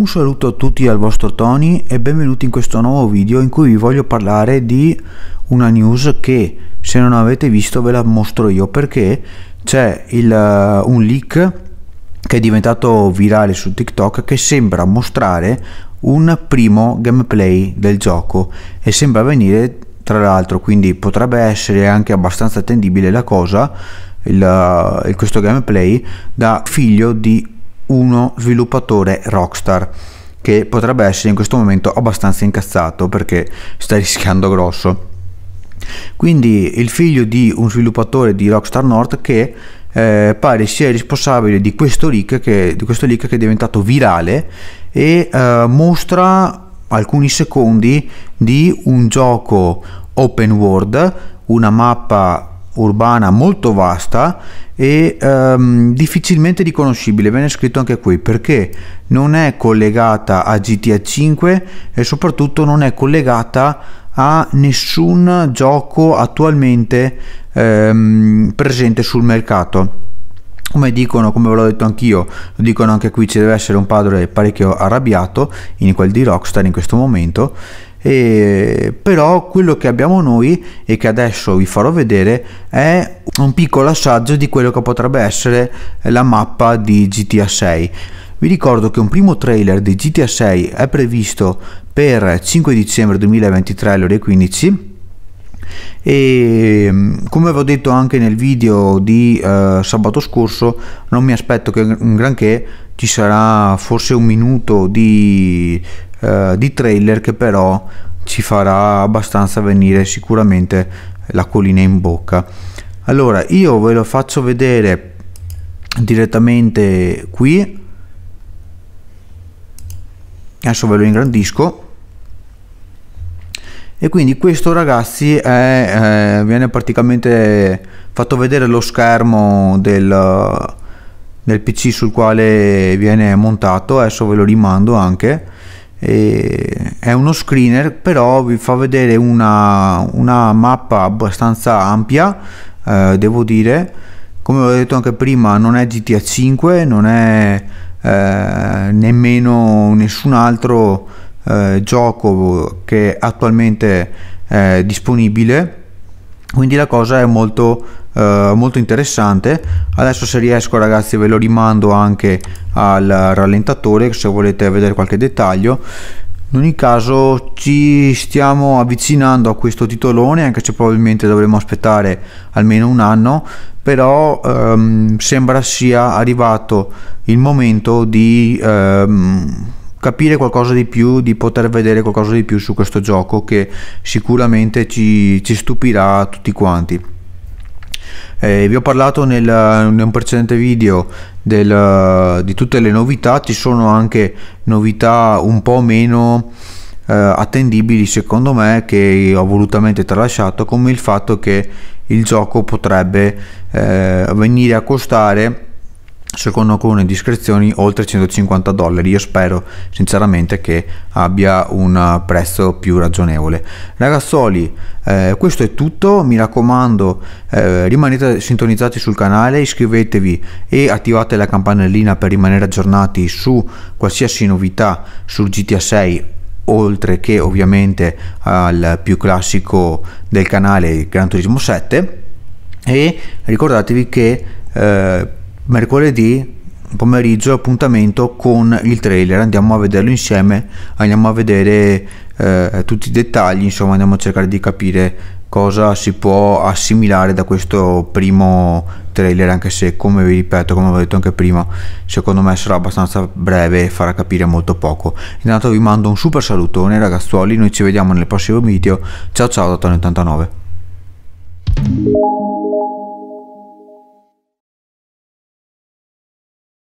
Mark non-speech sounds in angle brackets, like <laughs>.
Un saluto a tutti al vostro Tony e benvenuti in questo nuovo video in cui vi voglio parlare di una news che se non avete visto ve la mostro io perché c'è il, eh, un leak che è diventato virale su TikTok che sembra mostrare un primo gameplay del gioco e sembra venire tra l'altro quindi potrebbe essere anche abbastanza attendibile la cosa il, eh, questo gameplay da figlio di uno sviluppatore rockstar che potrebbe essere in questo momento abbastanza incazzato perché sta <laughs> rischiando grosso. Quindi il figlio di un sviluppatore di Rockstar North che eh, pare sia responsabile di questo, leak che, di questo leak che è diventato virale e eh, mostra alcuni secondi di un gioco open world, una mappa urbana molto vasta e um, difficilmente riconoscibile, viene scritto anche qui perché non è collegata a GTA 5 e soprattutto non è collegata a nessun gioco attualmente um, presente sul mercato come dicono, come ve l'ho detto anch'io, lo dicono anche qui, ci deve essere un padre parecchio arrabbiato in quel di Rockstar in questo momento, e, però quello che abbiamo noi e che adesso vi farò vedere è un piccolo assaggio di quello che potrebbe essere la mappa di GTA 6. Vi ricordo che un primo trailer di GTA 6 è previsto per 5 dicembre 2023 alle ore 15 e mm, come avevo detto anche nel video di eh, sabato scorso non mi aspetto che un granché ci sarà forse un minuto di, eh, di trailer che però ci farà abbastanza venire sicuramente l'acquolina in bocca allora io ve lo faccio vedere direttamente qui adesso ve lo ingrandisco e quindi questo ragazzi è, eh, viene praticamente fatto vedere lo schermo del, del pc sul quale viene montato adesso ve lo rimando anche e è uno screener però vi fa vedere una, una mappa abbastanza ampia eh, devo dire come ho detto anche prima non è GTA 5 non è eh, nemmeno nessun altro eh, gioco che attualmente è disponibile quindi la cosa è molto, eh, molto interessante adesso se riesco ragazzi ve lo rimando anche al rallentatore se volete vedere qualche dettaglio in ogni caso ci stiamo avvicinando a questo titolone, anche se probabilmente dovremo aspettare almeno un anno, però ehm, sembra sia arrivato il momento di ehm, capire qualcosa di più, di poter vedere qualcosa di più su questo gioco che sicuramente ci, ci stupirà tutti quanti. Eh, vi ho parlato nel, in un precedente video del, di tutte le novità, ci sono anche novità un po' meno eh, attendibili secondo me che ho volutamente tralasciato come il fatto che il gioco potrebbe eh, venire a costare secondo alcune discrezioni oltre 150 dollari io spero sinceramente che abbia un prezzo più ragionevole ragazzoli eh, questo è tutto mi raccomando eh, rimanete sintonizzati sul canale iscrivetevi e attivate la campanellina per rimanere aggiornati su qualsiasi novità sul GTA 6 oltre che ovviamente al più classico del canale Gran Turismo 7 e ricordatevi che eh, mercoledì pomeriggio appuntamento con il trailer andiamo a vederlo insieme andiamo a vedere eh, tutti i dettagli insomma andiamo a cercare di capire cosa si può assimilare da questo primo trailer anche se come vi ripeto come ho detto anche prima secondo me sarà abbastanza breve e farà capire molto poco intanto vi mando un super salutone ragazzuoli noi ci vediamo nel prossimo video ciao ciao da Tony89